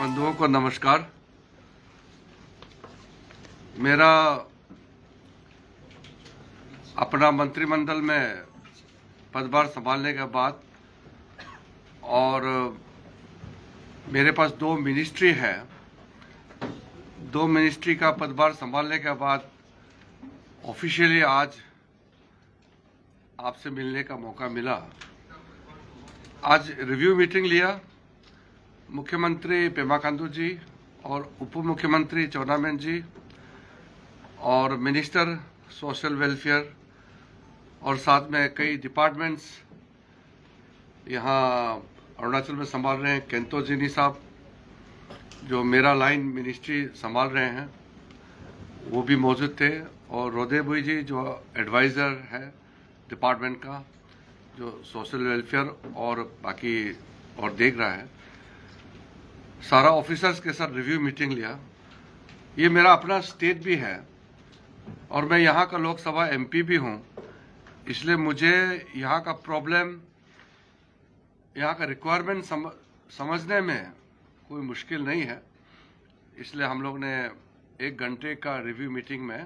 बंधुओं को नमस्कार मेरा अपना मंत्रिमंडल में पदभार संभालने के बाद और मेरे पास दो मिनिस्ट्री है दो मिनिस्ट्री का पदभार संभालने के बाद ऑफिशियली आज आपसे मिलने का मौका मिला आज रिव्यू मीटिंग लिया मुख्यमंत्री पेमा खांडू जी और उप मुख्यमंत्री चौनामेन जी और मिनिस्टर सोशल वेलफेयर और साथ में कई डिपार्टमेंट्स यहाँ अरुणाचल में संभाल रहे हैं केंतो जीनी साहब जो मेरा लाइन मिनिस्ट्री संभाल रहे हैं वो भी मौजूद थे और भुई जी जो एडवाइज़र है डिपार्टमेंट का जो सोशल वेलफेयर और बाकी और देख रहा है सारा ऑफिसर्स के साथ रिव्यू मीटिंग लिया ये मेरा अपना स्टेट भी है और मैं यहाँ का लोकसभा एमपी भी हूँ इसलिए मुझे यहाँ का प्रॉब्लम यहाँ का रिक्वायरमेंट सम, समझने में कोई मुश्किल नहीं है इसलिए हम लोग ने एक घंटे का रिव्यू मीटिंग में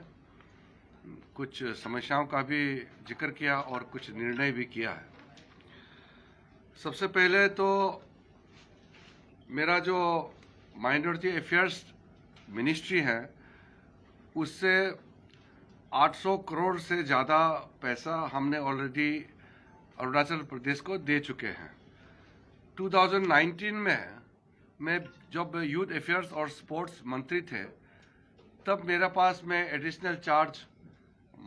कुछ समस्याओं का भी जिक्र किया और कुछ निर्णय भी किया है सबसे पहले तो मेरा जो माइनॉरिटी अफेयर्स मिनिस्ट्री है उससे 800 करोड़ से ज़्यादा पैसा हमने ऑलरेडी अरुणाचल प्रदेश को दे चुके हैं 2019 में मैं जब यूथ अफेयर्स और स्पोर्ट्स मंत्री थे तब मेरे पास में एडिशनल चार्ज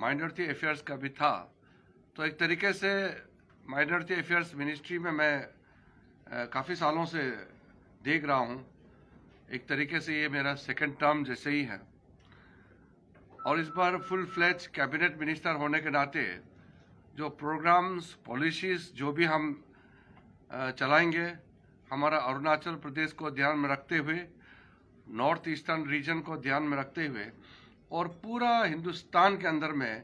माइनॉरिटी अफेयर्स का भी था तो एक तरीके से माइनॉरिटी अफेयर्स मिनिस्ट्री में मैं काफ़ी सालों से देख रहा हूँ एक तरीके से ये मेरा सेकेंड टर्म जैसे ही है और इस बार फुल फ्लैच कैबिनेट मिनिस्टर होने के नाते जो प्रोग्राम्स पॉलिसीज जो भी हम चलाएंगे हमारा अरुणाचल प्रदेश को ध्यान में रखते हुए नॉर्थ ईस्टर्न रीजन को ध्यान में रखते हुए और पूरा हिंदुस्तान के अंदर में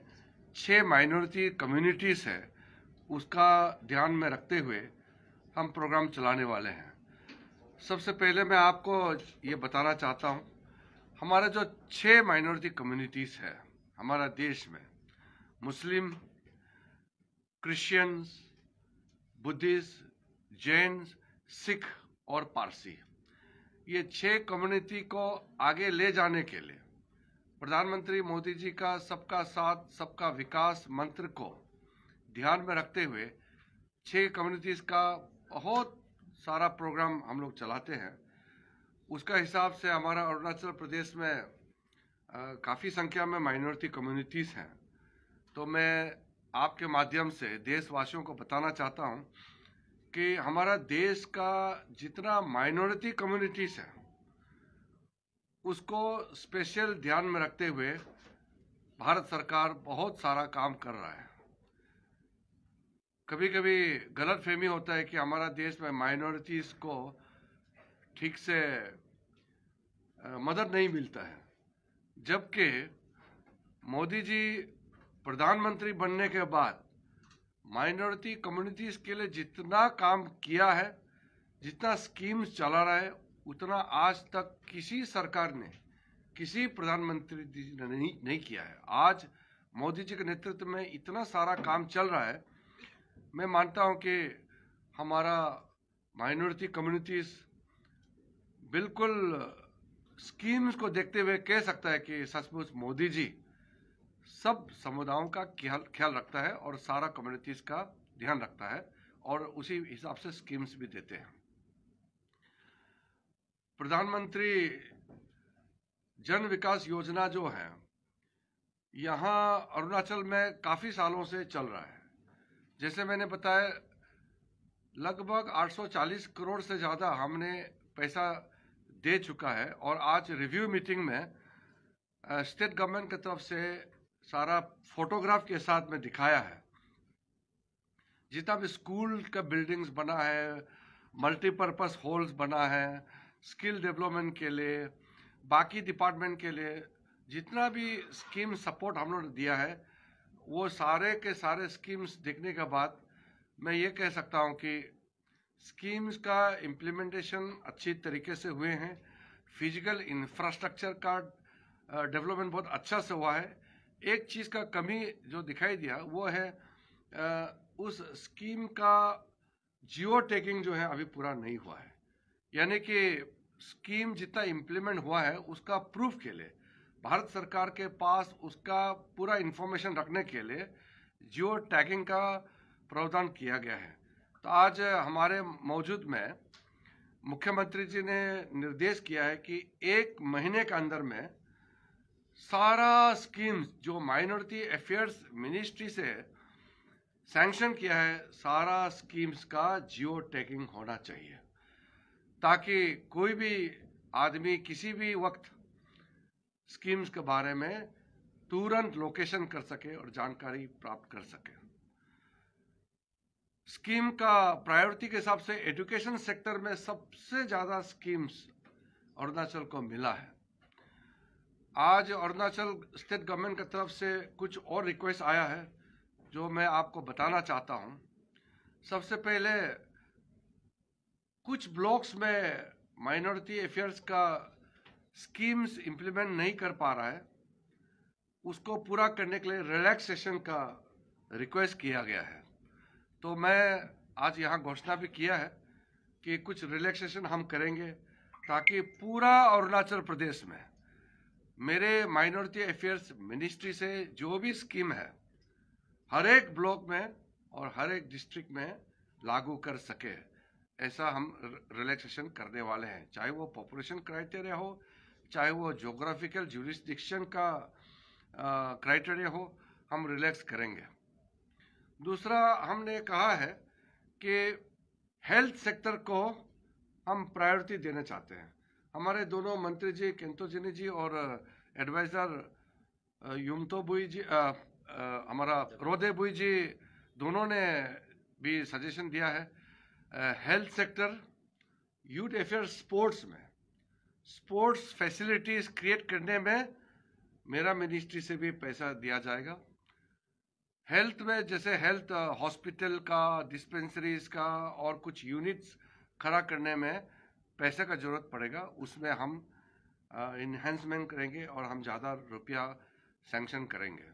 छः माइनॉरिटी कम्युनिटीज़ है उसका ध्यान में रखते हुए हम प्रोग्राम चलाने वाले हैं सबसे पहले मैं आपको ये बताना चाहता हूँ हमारा जो छः माइनॉरिटी कम्युनिटीज़ है हमारा देश में Muslim Christians Buddhist Jain Sikh और पारसी ये छः कम्युनिटी को आगे ले जाने के लिए प्रधानमंत्री मोदी जी का सबका साथ सबका विकास मंत्र को ध्यान में रखते हुए छः कम्युनिटीज़ का बहुत सारा प्रोग्राम हम लोग चलाते हैं उसका हिसाब से हमारा अरुणाचल प्रदेश में काफ़ी संख्या में माइनॉरिटी कम्युनिटीज़ हैं तो मैं आपके माध्यम से देशवासियों को बताना चाहता हूं कि हमारा देश का जितना माइनॉरिटी कम्युनिटीज़ है उसको स्पेशल ध्यान में रखते हुए भारत सरकार बहुत सारा काम कर रहा है कभी कभी गलत फहमी होता है कि हमारा देश में माइनॉरिटीज़ को ठीक से मदद नहीं मिलता है जबकि मोदी जी प्रधानमंत्री बनने के बाद माइनॉरिटी कम्युनिटीज़ के लिए जितना काम किया है जितना स्कीम्स चला रहा है उतना आज तक किसी सरकार ने किसी प्रधानमंत्री जी ने नहीं नहीं किया है आज मोदी जी के नेतृत्व में इतना सारा काम चल रहा है मैं मानता हूं कि हमारा माइनॉरिटी कम्युनिटीज़ बिल्कुल स्कीम्स को देखते हुए कह सकता है कि सचमुच मोदी जी सब समुदायों का ख्याल रखता है और सारा कम्युनिटीज का ध्यान रखता है और उसी हिसाब से स्कीम्स भी देते हैं प्रधानमंत्री जन विकास योजना जो है यहाँ अरुणाचल में काफ़ी सालों से चल रहा है जैसे मैंने बताया लगभग 840 करोड़ से ज़्यादा हमने पैसा दे चुका है और आज रिव्यू मीटिंग में स्टेट गवर्नमेंट की तरफ से सारा फोटोग्राफ के साथ में दिखाया है जितना भी स्कूल का बिल्डिंग्स बना है मल्टीपर्पज़ हॉल्स बना है स्किल डेवलपमेंट के लिए बाकी डिपार्टमेंट के लिए जितना भी स्कीम सपोर्ट हम लोग दिया है वो सारे के सारे स्कीम्स देखने के बाद मैं ये कह सकता हूँ कि स्कीम्स का इम्प्लीमेंटेशन अच्छी तरीके से हुए हैं फिजिकल इंफ्रास्ट्रक्चर का डेवलपमेंट बहुत अच्छा से हुआ है एक चीज़ का कमी जो दिखाई दिया वो है उस स्कीम का जियो टेकिंग जो है अभी पूरा नहीं हुआ है यानी कि स्कीम जितना इम्प्लीमेंट हुआ है उसका प्रूफ के लिए भारत सरकार के पास उसका पूरा इन्फॉर्मेशन रखने के लिए जियो टैगिंग का प्रावधान किया गया है तो आज हमारे मौजूद में मुख्यमंत्री जी ने निर्देश किया है कि एक महीने के अंदर में सारा स्कीम्स जो माइनॉरिटी अफेयर्स मिनिस्ट्री से सैंक्शन किया है सारा स्कीम्स का जियो टैगिंग होना चाहिए ताकि कोई भी आदमी किसी भी वक्त स्कीम्स के बारे में तुरंत लोकेशन कर सके और जानकारी प्राप्त कर सके स्कीम का प्रायोरिटी के हिसाब से एजुकेशन सेक्टर में सबसे ज़्यादा स्कीम्स अरुणाचल को मिला है आज अरुणाचल स्टेट गवर्नमेंट की तरफ से कुछ और रिक्वेस्ट आया है जो मैं आपको बताना चाहता हूं सबसे पहले कुछ ब्लॉक्स में माइनॉरिटी अफेयर्स का स्कीम्स इम्प्लीमेंट नहीं कर पा रहा है उसको पूरा करने के लिए रिलैक्सेशन का रिक्वेस्ट किया गया है तो मैं आज यहाँ घोषणा भी किया है कि कुछ रिलैक्सेशन हम करेंगे ताकि पूरा अरुणाचल प्रदेश में मेरे माइनॉरिटी अफेयर्स मिनिस्ट्री से जो भी स्कीम है हर एक ब्लॉक में और हर एक डिस्ट्रिक्ट में लागू कर सके ऐसा हम रिलैक्सेशन करने वाले हैं चाहे वो पॉपुलेशन क्राइटेरिया हो चाहे वो जोग्राफिकल जुरिस्डिक्शन का क्राइटेरिया हो हम रिलैक्स करेंगे दूसरा हमने कहा है कि हेल्थ सेक्टर को हम प्रायोरिटी देना चाहते हैं हमारे दोनों मंत्री जी केंतोजिनी जी और एडवाइज़र युमतो बुई जी आ, आ, हमारा रोदे बुई जी दोनों ने भी सजेशन दिया है health sector youth affair sports में स्पोर्ट्स फैसिलिटीज़ क्रिएट करने में मेरा मिनिस्ट्री से भी पैसा दिया जाएगा हेल्थ में जैसे हेल्थ हॉस्पिटल का डिस्पेंसरीज का और कुछ यूनिट्स खड़ा करने में पैसे का ज़रूरत पड़ेगा उसमें हम इन्हेंसमेंट करेंगे और हम ज़्यादा रुपया सेंक्शन करेंगे